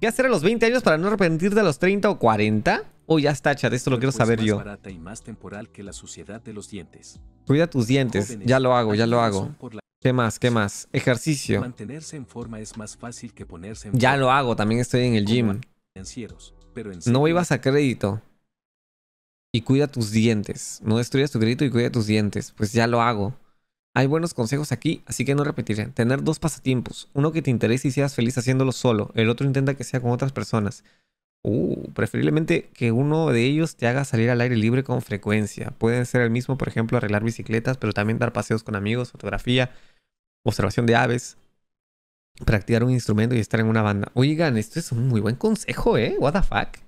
¿Qué hacer a los 20 años para no arrepentirte a los 30 o 40? Oh, ya está, chat, esto lo quiero pues, saber yo. más temporal que de los dientes. Cuida tus dientes, ya lo hago, ya lo hago. ¿Qué más? ¿Qué más? Ejercicio. Mantenerse en forma es más fácil que ponerse Ya lo hago, también estoy en el gym. Pero no ibas a crédito. Y cuida tus dientes. No destruyas tu crédito y cuida tus dientes. Pues ya lo hago. Hay buenos consejos aquí, así que no repetiré. Tener dos pasatiempos, uno que te interese y seas feliz haciéndolo solo, el otro intenta que sea con otras personas. Uh, preferiblemente que uno de ellos te haga salir al aire libre con frecuencia. Puede ser el mismo, por ejemplo, arreglar bicicletas, pero también dar paseos con amigos, fotografía, observación de aves, practicar un instrumento y estar en una banda. Oigan, esto es un muy buen consejo, ¿eh? What the fuck.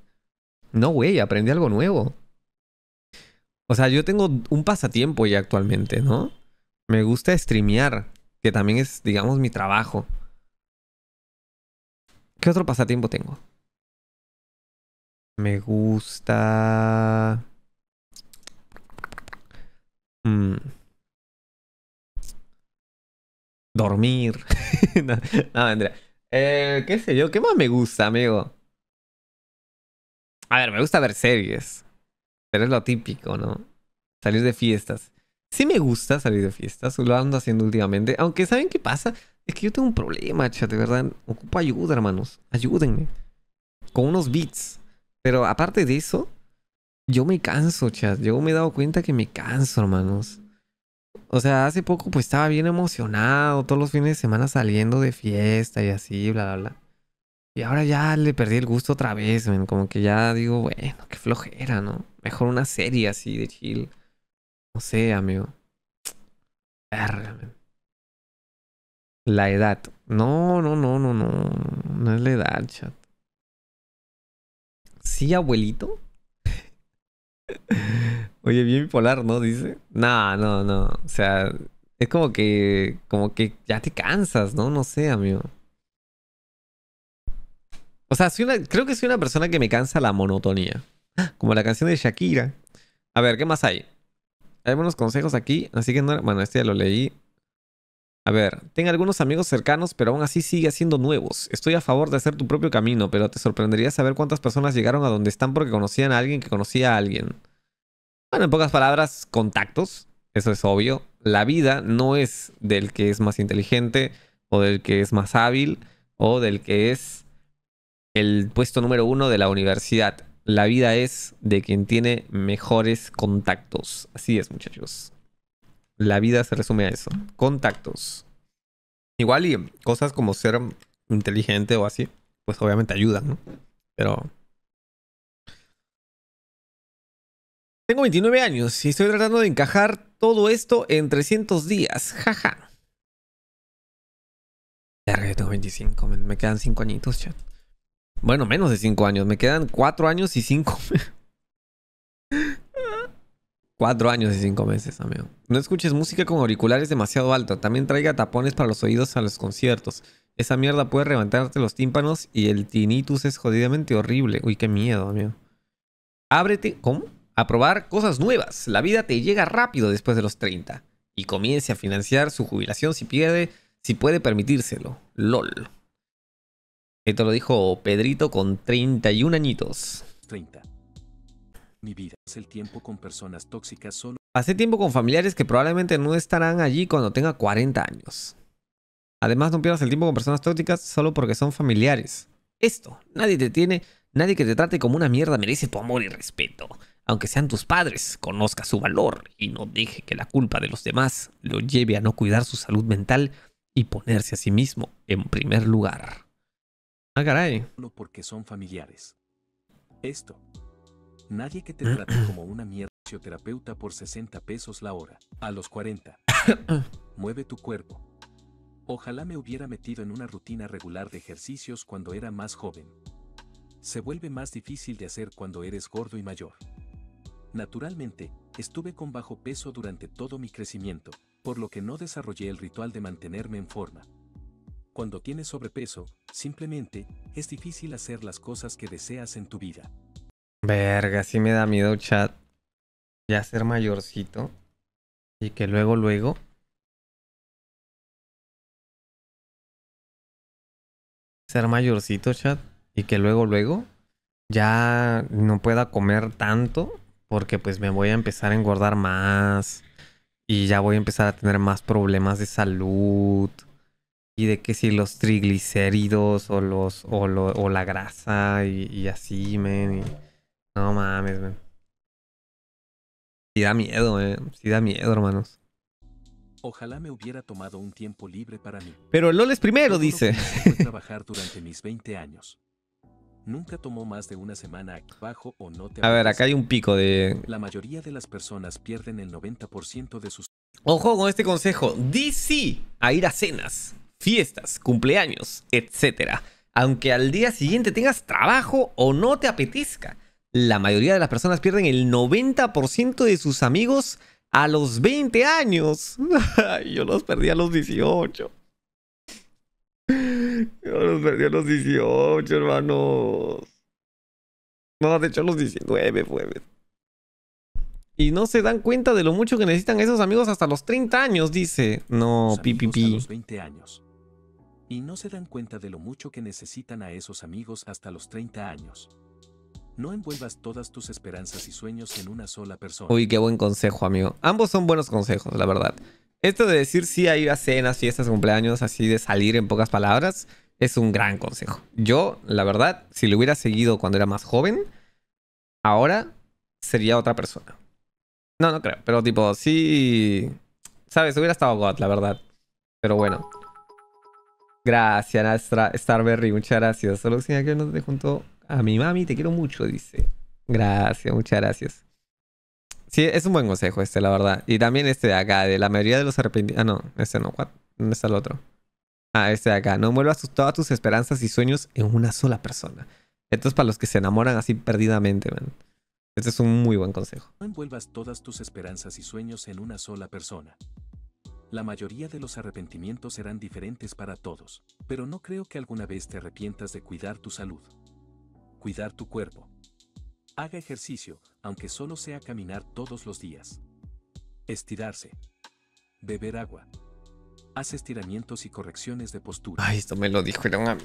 No, güey, aprendí algo nuevo. O sea, yo tengo un pasatiempo ya actualmente, ¿no? Me gusta streamear, que también es, digamos, mi trabajo. ¿Qué otro pasatiempo tengo? Me gusta... Mm, dormir. no, Andrea. Eh, ¿Qué sé yo? ¿Qué más me gusta, amigo? A ver, me gusta ver series. Pero es lo típico, ¿no? Salir de fiestas. Sí me gusta salir de fiestas, lo ando haciendo últimamente. Aunque, ¿saben qué pasa? Es que yo tengo un problema, chat, de verdad. Ocupo ayuda, hermanos. Ayúdenme. Con unos beats. Pero aparte de eso, yo me canso, chat. Yo me he dado cuenta que me canso, hermanos. O sea, hace poco pues estaba bien emocionado, todos los fines de semana saliendo de fiesta y así, bla, bla, bla. Y ahora ya le perdí el gusto otra vez, como que ya digo, bueno, qué flojera, ¿no? Mejor una serie así de chill. No sé, amigo. La edad. No, no, no, no, no. No es la edad, chat. ¿Sí, abuelito? Oye, bien bipolar, ¿no? Dice. No, no, no. O sea, es como que. Como que ya te cansas, ¿no? No sé, amigo. O sea, creo que soy una persona que me cansa la monotonía. Como la canción de Shakira. A ver, ¿qué más hay? Hay algunos consejos aquí, así que no, bueno, este ya lo leí. A ver, Tengo algunos amigos cercanos, pero aún así sigue siendo nuevos. Estoy a favor de hacer tu propio camino, pero te sorprendería saber cuántas personas llegaron a donde están porque conocían a alguien que conocía a alguien. Bueno, en pocas palabras, contactos, eso es obvio. La vida no es del que es más inteligente o del que es más hábil o del que es el puesto número uno de la universidad. La vida es de quien tiene mejores contactos. Así es, muchachos. La vida se resume a eso. Contactos. Igual y cosas como ser inteligente o así, pues obviamente ayudan, ¿no? Pero... Tengo 29 años y estoy tratando de encajar todo esto en 300 días. Jaja. Ya tengo 25, me quedan 5 añitos, chat. Bueno, menos de cinco años. Me quedan cuatro años y cinco. cuatro años y cinco meses, amigo. No escuches música con auriculares demasiado alto. También traiga tapones para los oídos a los conciertos. Esa mierda puede levantarte los tímpanos y el tinnitus es jodidamente horrible. Uy, qué miedo, amigo. Ábrete, ¿cómo? A probar cosas nuevas. La vida te llega rápido después de los 30. Y comience a financiar su jubilación si pierde, si puede permitírselo. LOL. Esto lo dijo Pedrito con 31 añitos. 30. Mi vida es el tiempo con personas tóxicas solo. Hace tiempo con familiares que probablemente no estarán allí cuando tenga 40 años. Además, no pierdas el tiempo con personas tóxicas solo porque son familiares. Esto, nadie te tiene, nadie que te trate como una mierda merece tu amor y respeto. Aunque sean tus padres, conozca su valor y no deje que la culpa de los demás lo lleve a no cuidar su salud mental y ponerse a sí mismo en primer lugar. Ah, caray. No porque son familiares. Esto. Nadie que te trate como una mierda terapeuta por 60 pesos la hora. A los 40. Mueve tu cuerpo. Ojalá me hubiera metido en una rutina regular de ejercicios cuando era más joven. Se vuelve más difícil de hacer cuando eres gordo y mayor. Naturalmente, estuve con bajo peso durante todo mi crecimiento, por lo que no desarrollé el ritual de mantenerme en forma, cuando tienes sobrepeso, simplemente, es difícil hacer las cosas que deseas en tu vida. Verga, sí me da miedo, chat. Ya ser mayorcito. Y que luego, luego. Ser mayorcito, chat. Y que luego, luego. Ya no pueda comer tanto. Porque pues me voy a empezar a engordar más. Y ya voy a empezar a tener más problemas de salud de que si los triglicéridos o los o, lo, o la grasa y, así, men. Y... No mames, men. da miedo, eh. Sí da miedo, hermanos. Ojalá me hubiera tomado un tiempo libre para mí. Pero el LOL primero, dice. trabajar durante mis 20 años. Nunca tomó más de una semana bajo o no te A ver, acá hay un pico de... La mayoría de las personas pierden el 90% de sus... Ojo con este consejo. DC a ir a cenas fiestas, cumpleaños, etc. Aunque al día siguiente tengas trabajo o no te apetezca. La mayoría de las personas pierden el 90% de sus amigos a los 20 años. Yo los perdí a los 18. Yo los perdí a los 18, hermanos. No, de hecho a los 19 fue. Y no se dan cuenta de lo mucho que necesitan esos amigos hasta los 30 años, dice. No, pipipi. Pi, 20 años. Y no se dan cuenta de lo mucho que necesitan a esos amigos hasta los 30 años. No envuelvas todas tus esperanzas y sueños en una sola persona. Uy, qué buen consejo, amigo. Ambos son buenos consejos, la verdad. Esto de decir sí a ir a cenas, fiestas, cumpleaños, así de salir en pocas palabras, es un gran consejo. Yo, la verdad, si lo hubiera seguido cuando era más joven, ahora sería otra persona. No, no creo, pero tipo, sí... Sabes, hubiera estado God, la verdad. Pero bueno. Gracias, Starberry, muchas gracias. Solo si que nos junto a mi mami, te quiero mucho, dice. Gracias, muchas gracias. Sí, es un buen consejo este, la verdad. Y también este de acá, de la mayoría de los arrepentidos. Ah, no, este no, ¿cuál? ¿Dónde está el otro? Ah, este de acá. No envuelvas todas tus esperanzas y sueños en una sola persona. Esto es para los que se enamoran así perdidamente, man. Este es un muy buen consejo. No envuelvas todas tus esperanzas y sueños en una sola persona. La mayoría de los arrepentimientos serán diferentes para todos, pero no creo que alguna vez te arrepientas de cuidar tu salud. Cuidar tu cuerpo. Haga ejercicio, aunque solo sea caminar todos los días. Estirarse. Beber agua. Haz estiramientos y correcciones de postura. Ay, esto me lo dijeron a mí.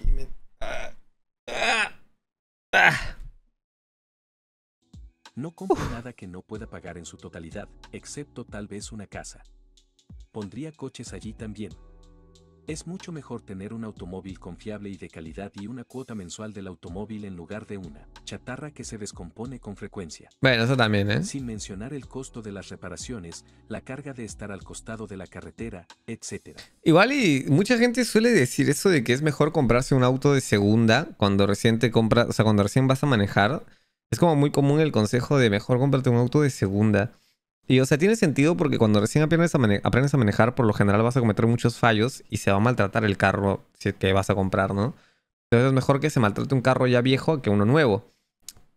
No compre nada que no pueda pagar en su totalidad, excepto tal vez una casa, Pondría coches allí también. Es mucho mejor tener un automóvil confiable y de calidad y una cuota mensual del automóvil en lugar de una chatarra que se descompone con frecuencia. Bueno, eso también, ¿eh? Sin mencionar el costo de las reparaciones, la carga de estar al costado de la carretera, etc. Igual y mucha gente suele decir eso de que es mejor comprarse un auto de segunda cuando recién te compras, o sea, cuando recién vas a manejar. Es como muy común el consejo de mejor comprarte un auto de segunda. Y o sea, tiene sentido porque cuando recién aprendes a, aprendes a manejar, por lo general vas a cometer muchos fallos y se va a maltratar el carro que vas a comprar, ¿no? Entonces es mejor que se maltrate un carro ya viejo que uno nuevo.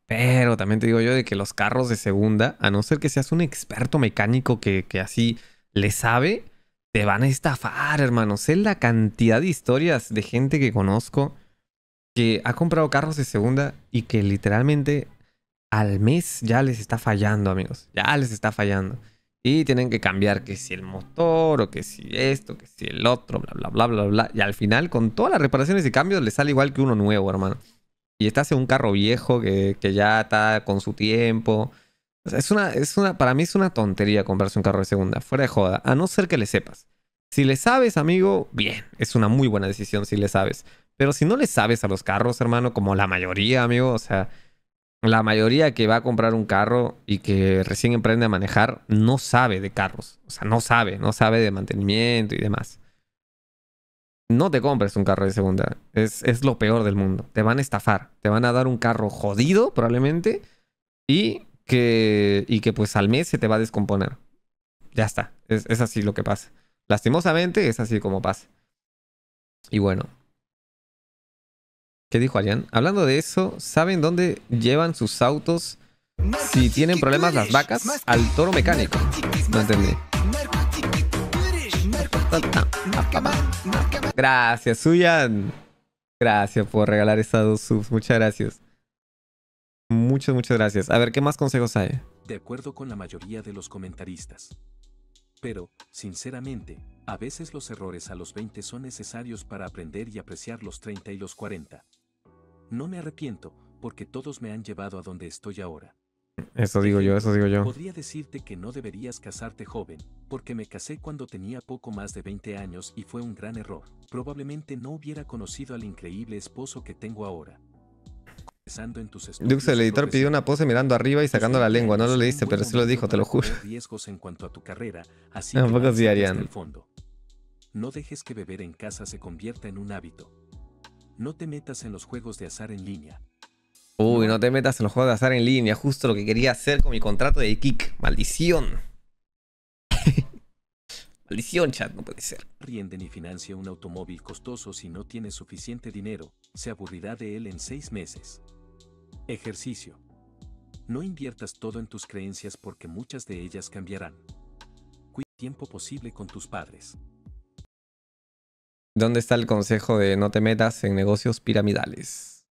Pero también te digo yo de que los carros de segunda, a no ser que seas un experto mecánico que, que así le sabe, te van a estafar, hermano. Sé la cantidad de historias de gente que conozco que ha comprado carros de segunda y que literalmente al mes ya les está fallando, amigos. Ya les está fallando. Y tienen que cambiar que si el motor, o que si esto, que si el otro, bla, bla, bla, bla, bla. Y al final, con todas las reparaciones y cambios, les sale igual que uno nuevo, hermano. Y estás en un carro viejo que, que ya está con su tiempo. O sea, es una, es una, para mí es una tontería comprarse un carro de segunda, fuera de joda, a no ser que le sepas. Si le sabes, amigo, bien, es una muy buena decisión si le sabes. Pero si no le sabes a los carros, hermano, como la mayoría, amigo, o sea, la mayoría que va a comprar un carro y que recién emprende a manejar no sabe de carros. O sea, no sabe, no sabe de mantenimiento y demás. No te compres un carro de segunda. Es, es lo peor del mundo. Te van a estafar. Te van a dar un carro jodido, probablemente, y que, y que pues al mes se te va a descomponer. Ya está. Es, es así lo que pasa. Lastimosamente, es así como pasa. Y bueno, ¿Qué dijo Arián? Hablando de eso, ¿saben dónde llevan sus autos si tienen problemas las vacas? Al toro mecánico. No entendí. Gracias, Suyan. Gracias por regalar estas dos subs. Muchas gracias. Muchas, muchas gracias. A ver, ¿qué más consejos hay? De acuerdo con la mayoría de los comentaristas. Pero, sinceramente, a veces los errores a los 20 son necesarios para aprender y apreciar los 30 y los 40. No me arrepiento, porque todos me han llevado a donde estoy ahora. Eso digo yo, eso digo yo. Podría decirte que no deberías casarte joven, porque me casé cuando tenía poco más de 20 años y fue un gran error. Probablemente no hubiera conocido al increíble esposo que tengo ahora. En tus Dux, el editor pidió una pose mirando arriba y sacando la este lengua. No lo leíste, pero sí lo dijo, te lo juro. Riesgos en cuanto a tu carrera, así no, fondo. No dejes que beber en casa se convierta en un hábito no te metas en los juegos de azar en línea. Uy, no te metas en los juegos de azar en línea, justo lo que quería hacer con mi contrato de Kick. Maldición. Maldición, chat, no puede ser. Riende ni financia un automóvil costoso si no tiene suficiente dinero, se aburrirá de él en seis meses. Ejercicio. No inviertas todo en tus creencias porque muchas de ellas cambiarán. Cuida el tiempo posible con tus padres. ¿Dónde está el consejo de no te metas en negocios piramidales?